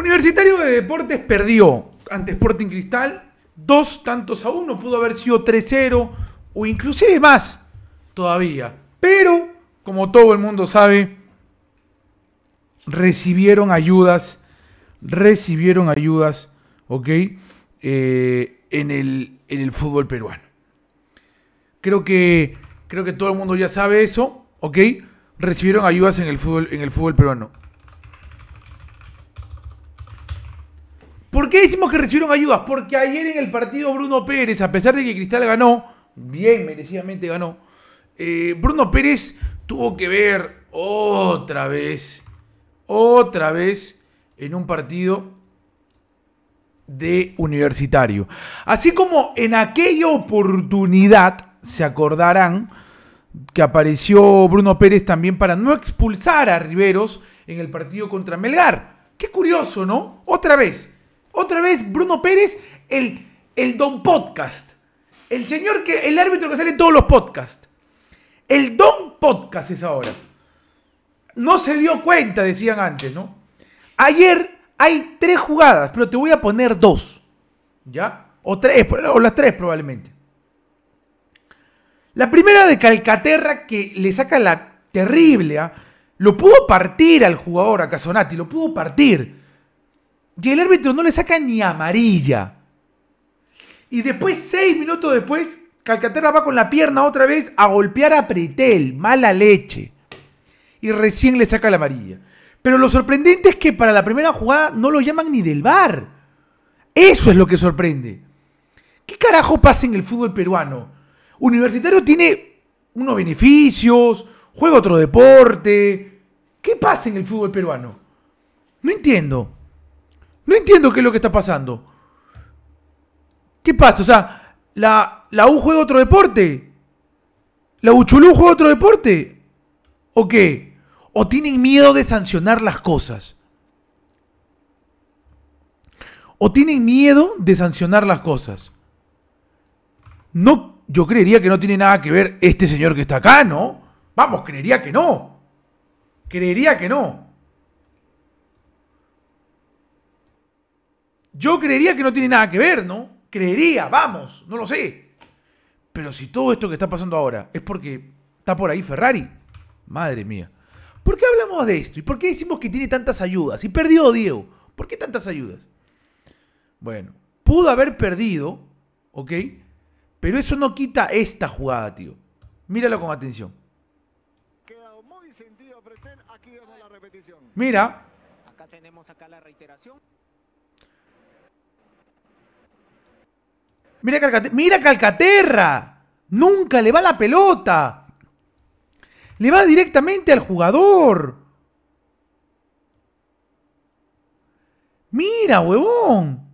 Universitario de Deportes perdió ante Sporting Cristal dos tantos a uno, pudo haber sido 3-0 o inclusive más todavía. Pero, como todo el mundo sabe, recibieron ayudas, recibieron ayudas, ¿ok? Eh, en, el, en el fútbol peruano. Creo que, creo que todo el mundo ya sabe eso, ¿ok? Recibieron ayudas en el fútbol, en el fútbol peruano. ¿Por qué decimos que recibieron ayudas? Porque ayer en el partido Bruno Pérez, a pesar de que Cristal ganó, bien merecidamente ganó, eh, Bruno Pérez tuvo que ver otra vez, otra vez en un partido de universitario. Así como en aquella oportunidad, se acordarán, que apareció Bruno Pérez también para no expulsar a Riveros en el partido contra Melgar. Qué curioso, ¿no? Otra vez, otra vez Bruno Pérez, el, el don podcast. El señor que, el árbitro que sale en todos los podcasts. El don podcast es ahora. No se dio cuenta, decían antes, ¿no? Ayer hay tres jugadas, pero te voy a poner dos. ¿Ya? O tres, o las tres probablemente. La primera de Calcaterra que le saca la terrible. ¿ah? Lo pudo partir al jugador, a Casonati, lo pudo partir. Y el árbitro no le saca ni amarilla. Y después, seis minutos después, Calcaterra va con la pierna otra vez a golpear a Pretel. Mala leche. Y recién le saca la amarilla. Pero lo sorprendente es que para la primera jugada no lo llaman ni del bar. Eso es lo que sorprende. ¿Qué carajo pasa en el fútbol peruano? Universitario tiene unos beneficios, juega otro deporte. ¿Qué pasa en el fútbol peruano? No entiendo. No entiendo qué es lo que está pasando. ¿Qué pasa? O sea, ¿la, la U juega otro deporte? ¿La Uchulú juega otro deporte? ¿O qué? ¿O tienen miedo de sancionar las cosas? ¿O tienen miedo de sancionar las cosas? No, yo creería que no tiene nada que ver este señor que está acá, ¿no? Vamos, creería que no. Creería que no. Yo creería que no tiene nada que ver, ¿no? Creería, vamos, no lo sé. Pero si todo esto que está pasando ahora es porque está por ahí Ferrari, madre mía. ¿Por qué hablamos de esto? ¿Y por qué decimos que tiene tantas ayudas? Y perdió Diego. ¿Por qué tantas ayudas? Bueno, pudo haber perdido, ¿ok? Pero eso no quita esta jugada, tío. Míralo con atención. Mira. Acá tenemos acá la reiteración. Mira, Calcaterra. Nunca le va la pelota. Le va directamente al jugador. Mira, huevón.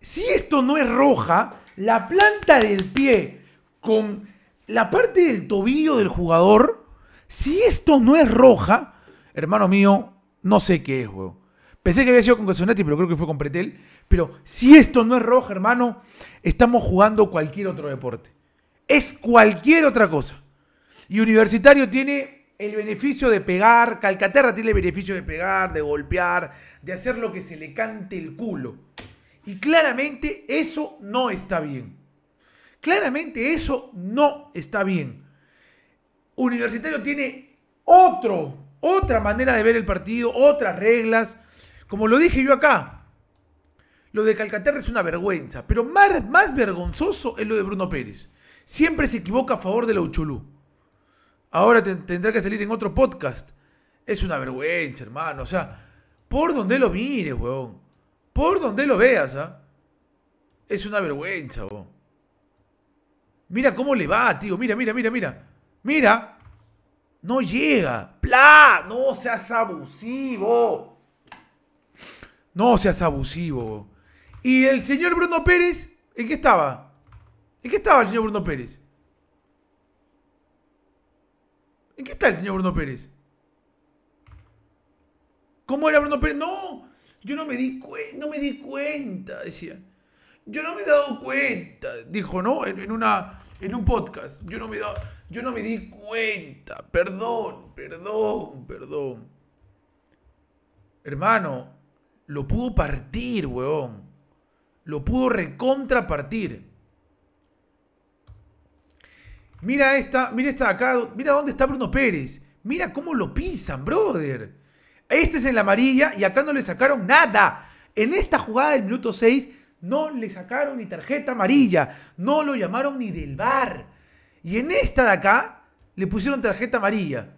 Si esto no es roja, la planta del pie con la parte del tobillo del jugador, si esto no es roja, hermano mío, no sé qué es, huevón. Pensé que había sido con Casonati, pero creo que fue con Pretel. Pero si esto no es roja, hermano, estamos jugando cualquier otro deporte. Es cualquier otra cosa. Y Universitario tiene el beneficio de pegar, Calcaterra tiene el beneficio de pegar, de golpear, de hacer lo que se le cante el culo. Y claramente eso no está bien. Claramente eso no está bien. Universitario tiene otro, otra manera de ver el partido, otras reglas como lo dije yo acá, lo de Calcaterra es una vergüenza, pero más, más vergonzoso es lo de Bruno Pérez. Siempre se equivoca a favor de la Uchulú. Ahora tendrá que salir en otro podcast. Es una vergüenza, hermano. O sea, por donde lo mires, weón. Por donde lo veas, ¿ah? Es una vergüenza, weón. Mira cómo le va, tío. Mira, mira, mira, mira. Mira. No llega. ¡Pla! No seas abusivo. No seas abusivo. ¿Y el señor Bruno Pérez? ¿En qué estaba? ¿En qué estaba el señor Bruno Pérez? ¿En qué está el señor Bruno Pérez? ¿Cómo era Bruno Pérez? No, yo no me di, no me di cuenta, decía. Yo no me he dado cuenta, dijo, ¿no? En, una, en un podcast. Yo no, me yo no me di cuenta. Perdón, perdón, perdón. Hermano, lo pudo partir, weón Lo pudo recontrapartir. Mira esta, mira esta acá, mira dónde está Bruno Pérez. Mira cómo lo pisan, brother. Este es en la amarilla y acá no le sacaron nada. En esta jugada del minuto 6 no le sacaron ni tarjeta amarilla, no lo llamaron ni del bar. Y en esta de acá le pusieron tarjeta amarilla.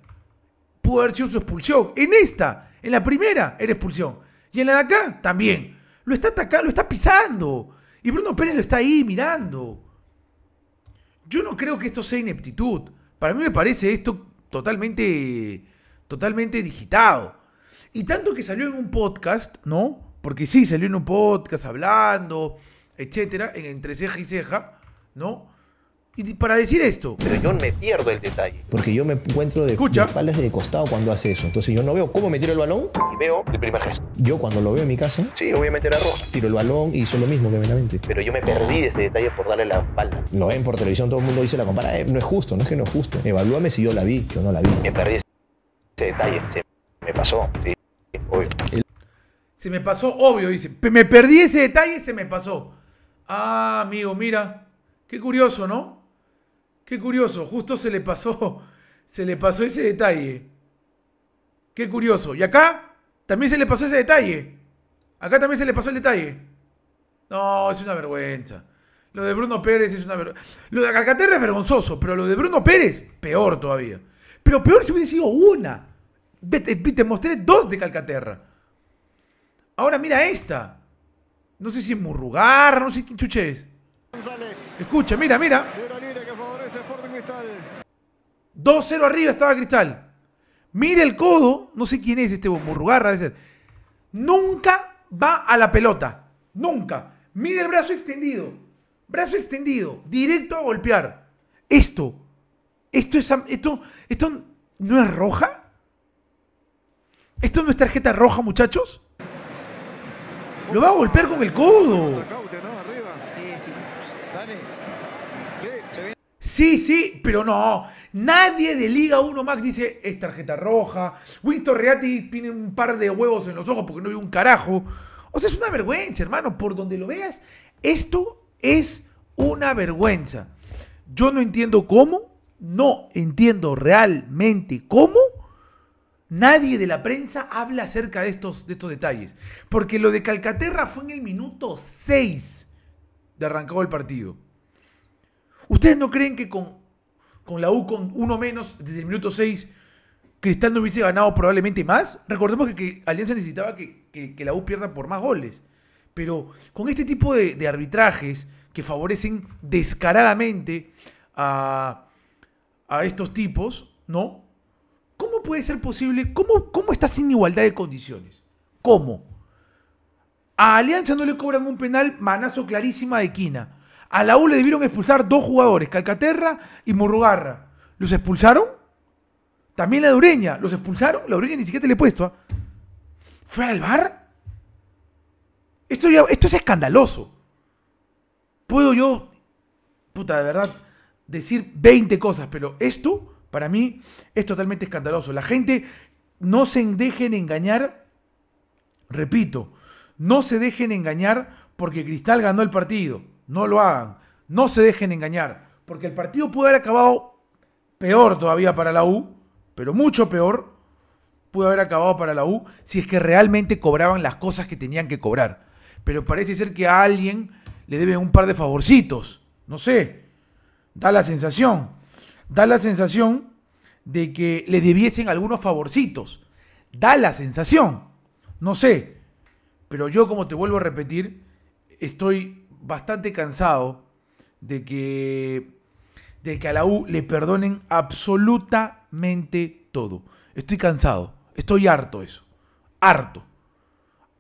Pudo haber sido su expulsión. En esta, en la primera, era expulsión. Y en la de acá también. Lo está atacando, lo está pisando. Y Bruno Pérez lo está ahí mirando. Yo no creo que esto sea ineptitud. Para mí me parece esto totalmente, totalmente digitado. Y tanto que salió en un podcast, ¿no? Porque sí, salió en un podcast hablando, etcétera, en entre ceja y ceja, ¿no? Y para decir esto. Pero yo me pierdo el detalle. Porque yo me encuentro de, Escucha. de espaldas de costado cuando hace eso. Entonces yo no veo cómo me tiro el balón. Y veo el primer gesto. Yo cuando lo veo en mi casa. Sí, voy meter a roja. Tiro el balón y hizo lo mismo que mente. Pero yo me perdí ese detalle por darle la espalda. Lo ven por televisión, todo el mundo dice la compara. Eh, no es justo, no es que no es justo. Evalúame si yo la vi, yo no la vi. Me perdí ese detalle, se me pasó. obvio. Se me pasó, obvio, dice. Me perdí ese detalle, se me pasó. Ah, amigo, mira. Qué curioso, ¿no? Qué curioso, justo se le pasó, se le pasó ese detalle. Qué curioso. Y acá también se le pasó ese detalle. Acá también se le pasó el detalle. No, es una vergüenza. Lo de Bruno Pérez es una vergüenza. Lo de Calcaterra es vergonzoso, pero lo de Bruno Pérez, peor todavía. Pero peor si hubiese sido una. Te, mostré dos de Calcaterra. Ahora mira esta. No sé si es Murrugar, no sé qué chuche es. Escucha, mira, mira. 2-0 arriba estaba Cristal. Mire el codo. No sé quién es este Burrugarra, debe ser. Nunca va a la pelota. Nunca. Mire el brazo extendido. Brazo extendido. Directo a golpear. Esto. Esto es. Esto, esto no es roja. ¿Esto no es tarjeta roja, muchachos? Lo va a golpear con el codo. Sí, sí, pero no. Nadie de Liga 1 Max dice es tarjeta roja. Winston Reati tiene un par de huevos en los ojos porque no vio un carajo. O sea, es una vergüenza, hermano. Por donde lo veas, esto es una vergüenza. Yo no entiendo cómo, no entiendo realmente cómo nadie de la prensa habla acerca de estos, de estos detalles. Porque lo de Calcaterra fue en el minuto 6 de arrancado el partido. ¿Ustedes no creen que con, con la U con uno menos desde el minuto 6 Cristal no hubiese ganado probablemente más? Recordemos que, Alianza necesitaba que, que, la U pierda por más goles. Pero con este tipo de, arbitrajes que favorecen descaradamente a, a estos tipos, ¿no? ¿Cómo puede ser posible? ¿Cómo, ¿Cómo está sin igualdad de condiciones? ¿Cómo? A Alianza no le cobran un penal, manazo clarísima de Quina. A la U le debieron expulsar dos jugadores, Calcaterra y Murrugarra. ¿Los expulsaron? También la de Ureña. ¿Los expulsaron? La Ureña ni siquiera te le he puesto. ¿ah? ¿Fue al bar? Esto, ya, esto es escandaloso. Puedo yo, puta, de verdad, decir 20 cosas, pero esto, para mí, es totalmente escandaloso. La gente no se dejen engañar, repito, no se dejen engañar porque Cristal ganó el partido. No lo hagan. No se dejen engañar. Porque el partido pudo haber acabado peor todavía para la U, pero mucho peor pudo haber acabado para la U si es que realmente cobraban las cosas que tenían que cobrar. Pero parece ser que a alguien le deben un par de favorcitos. No sé. Da la sensación. Da la sensación de que le debiesen algunos favorcitos. Da la sensación. No sé. Pero yo, como te vuelvo a repetir, estoy bastante cansado de que, de que a la U le perdonen absolutamente todo. Estoy cansado, estoy harto de eso, harto.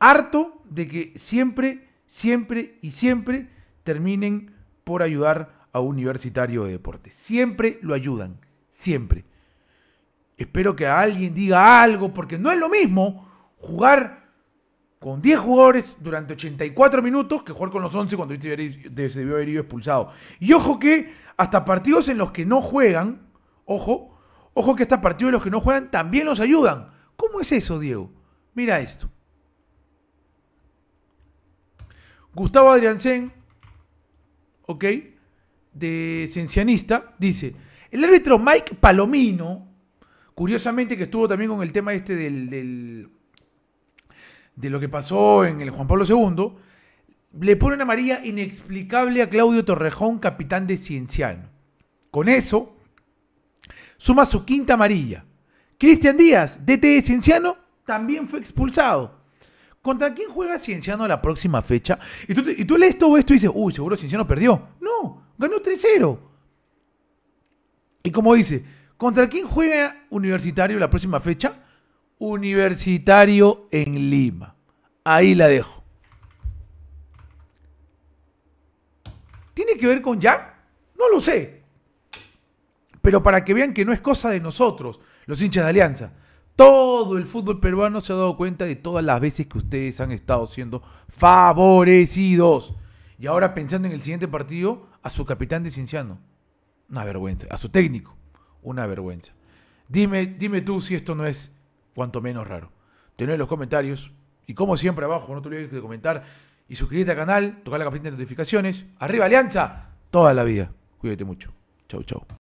Harto de que siempre, siempre y siempre terminen por ayudar a un Universitario de Deportes. Siempre lo ayudan, siempre. Espero que alguien diga algo, porque no es lo mismo jugar con 10 jugadores durante 84 minutos que jugar con los 11 cuando se debió haber ido expulsado. Y ojo que hasta partidos en los que no juegan, ojo, ojo que hasta partidos en los que no juegan también los ayudan. ¿Cómo es eso, Diego? Mira esto. Gustavo Adriansen, ok, de sencianista dice, el árbitro Mike Palomino, curiosamente que estuvo también con el tema este del de lo que pasó en el Juan Pablo II, le pone una amarilla inexplicable a Claudio Torrejón, capitán de Cienciano. Con eso, suma su quinta amarilla. Cristian Díaz, DT de Cienciano, también fue expulsado. ¿Contra quién juega Cienciano la próxima fecha? Y tú, lees todo esto y dices, uy, seguro Cienciano perdió. No, ganó 3-0. Y como dice, ¿contra quién juega Universitario la próxima fecha? Universitario en Lima. Ahí la dejo. ¿Tiene que ver con Jack? No lo sé. Pero para que vean que no es cosa de nosotros, los hinchas de Alianza. Todo el fútbol peruano se ha dado cuenta de todas las veces que ustedes han estado siendo favorecidos. Y ahora pensando en el siguiente partido, a su capitán de Cienciano. Una vergüenza. A su técnico. Una vergüenza. Dime, dime tú si esto no es cuanto menos raro. tener en los comentarios. Y como siempre abajo, no te olvides de comentar y suscribirte al canal, tocar la campanita de notificaciones. Arriba Alianza, toda la vida. Cuídate mucho. Chau, chau.